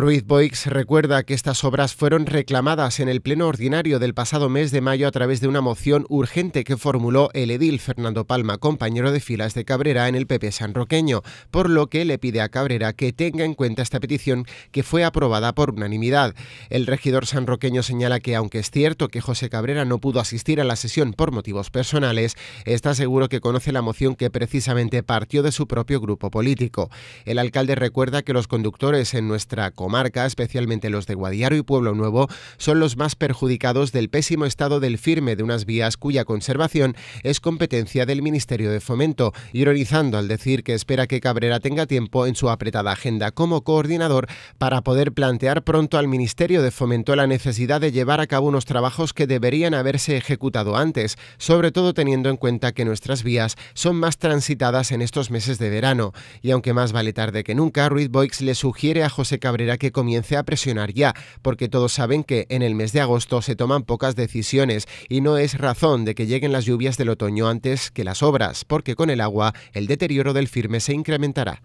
Ruiz Boix recuerda que estas obras fueron reclamadas en el Pleno Ordinario del pasado mes de mayo a través de una moción urgente que formuló el edil Fernando Palma, compañero de filas de Cabrera en el PP sanroqueño, por lo que le pide a Cabrera que tenga en cuenta esta petición que fue aprobada por unanimidad. El regidor sanroqueño señala que aunque es cierto que José Cabrera no pudo asistir a la sesión por motivos personales, está seguro que conoce la moción que precisamente partió de su propio grupo político. El alcalde recuerda que los conductores en nuestra marca, especialmente los de Guadiaro y Pueblo Nuevo, son los más perjudicados del pésimo estado del firme de unas vías cuya conservación es competencia del Ministerio de Fomento, ironizando al decir que espera que Cabrera tenga tiempo en su apretada agenda como coordinador para poder plantear pronto al Ministerio de Fomento la necesidad de llevar a cabo unos trabajos que deberían haberse ejecutado antes, sobre todo teniendo en cuenta que nuestras vías son más transitadas en estos meses de verano. Y aunque más vale tarde que nunca, Ruiz Boix le sugiere a José Cabrera que comience a presionar ya, porque todos saben que en el mes de agosto se toman pocas decisiones y no es razón de que lleguen las lluvias del otoño antes que las obras, porque con el agua el deterioro del firme se incrementará.